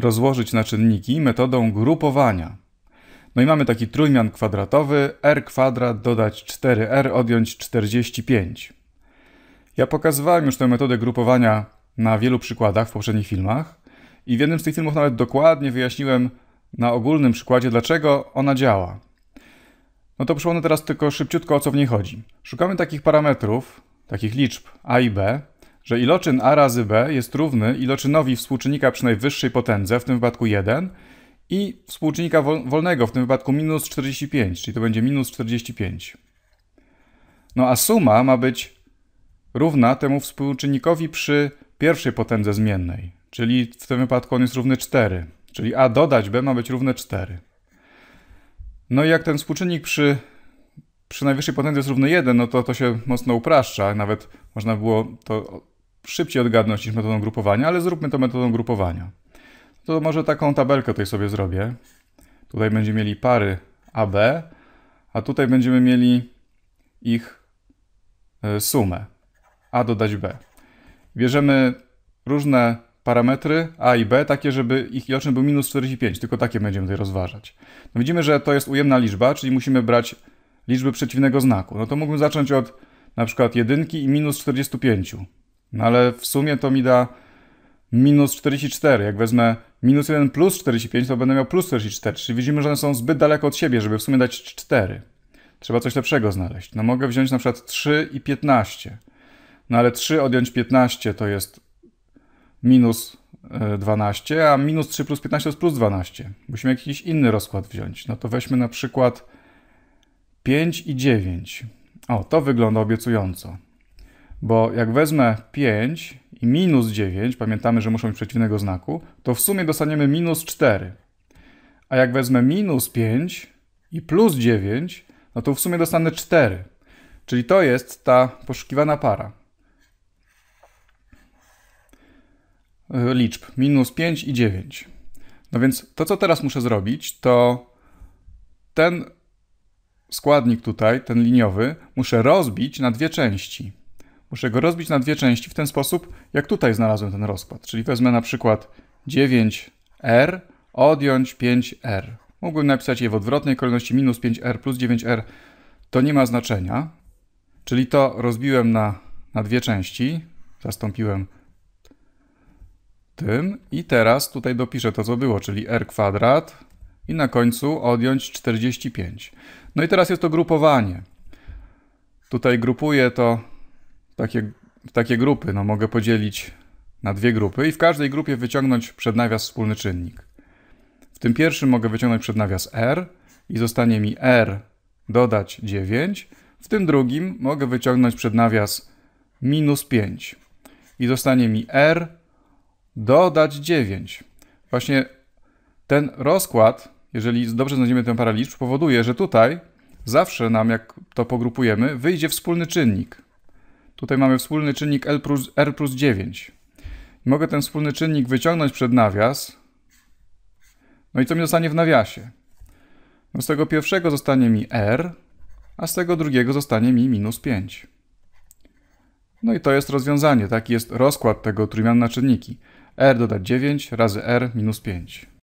rozłożyć na czynniki metodą grupowania. No i mamy taki trójmian kwadratowy, r kwadrat dodać 4r odjąć 45. Ja pokazywałem już tę metodę grupowania na wielu przykładach w poprzednich filmach i w jednym z tych filmów nawet dokładnie wyjaśniłem na ogólnym przykładzie, dlaczego ona działa. No to przypomnę teraz tylko szybciutko, o co w niej chodzi. Szukamy takich parametrów, takich liczb a i b, że iloczyn a razy b jest równy iloczynowi współczynnika przy najwyższej potędze, w tym wypadku 1, i współczynnika wolnego, w tym wypadku minus 45, czyli to będzie minus 45. No a suma ma być równa temu współczynnikowi przy pierwszej potędze zmiennej, czyli w tym wypadku on jest równy 4, czyli a dodać b ma być równe 4. No i jak ten współczynnik przy, przy najwyższej potędze jest równy 1, no to to się mocno upraszcza, nawet można było to szybciej odgadnąć niż metodą grupowania, ale zróbmy to metodą grupowania. To może taką tabelkę tutaj sobie zrobię. Tutaj będziemy mieli pary AB, a tutaj będziemy mieli ich e, sumę A dodać B. Bierzemy różne parametry A i B, takie, żeby ich iloczyn był minus 45, tylko takie będziemy tutaj rozważać. No widzimy, że to jest ujemna liczba, czyli musimy brać liczby przeciwnego znaku. No to mógłbym zacząć od na przykład jedynki i minus 45. No ale w sumie to mi da minus 44. Jak wezmę minus 1 plus 45, to będę miał plus 44. Czyli widzimy, że one są zbyt daleko od siebie, żeby w sumie dać 4. Trzeba coś lepszego znaleźć. No mogę wziąć na przykład 3 i 15. No ale 3 odjąć 15 to jest minus 12, e, a minus 3 plus 15 to jest plus 12. Musimy jakiś inny rozkład wziąć. No to weźmy na przykład 5 i 9. O, to wygląda obiecująco. Bo jak wezmę 5 i minus 9, pamiętamy, że muszą być przeciwnego znaku, to w sumie dostaniemy minus 4. A jak wezmę minus 5 i plus 9, no to w sumie dostanę 4. Czyli to jest ta poszukiwana para. E, liczb minus 5 i 9. No więc to, co teraz muszę zrobić, to ten składnik tutaj, ten liniowy, muszę rozbić na dwie części. Muszę go rozbić na dwie części w ten sposób, jak tutaj znalazłem ten rozkład. Czyli wezmę na przykład 9r, odjąć 5r. Mógłbym napisać je w odwrotnej kolejności, minus 5r plus 9r. To nie ma znaczenia. Czyli to rozbiłem na, na dwie części. Zastąpiłem tym. I teraz tutaj dopiszę to, co było, czyli r kwadrat i na końcu odjąć 45. No i teraz jest to grupowanie. Tutaj grupuję to takie, takie grupy. No, mogę podzielić na dwie grupy i w każdej grupie wyciągnąć przed nawias wspólny czynnik. W tym pierwszym mogę wyciągnąć przed nawias r i zostanie mi r dodać 9. W tym drugim mogę wyciągnąć przed nawias minus 5 i zostanie mi r dodać 9. Właśnie ten rozkład, jeżeli dobrze znajdziemy tę parę liczb, powoduje, że tutaj zawsze nam, jak to pogrupujemy, wyjdzie wspólny czynnik. Tutaj mamy wspólny czynnik L plus, R plus 9. Mogę ten wspólny czynnik wyciągnąć przed nawias. No i co mi zostanie w nawiasie? No z tego pierwszego zostanie mi R, a z tego drugiego zostanie mi minus 5. No i to jest rozwiązanie. Taki jest rozkład tego trójmian na czynniki. R dodać 9 razy R minus 5.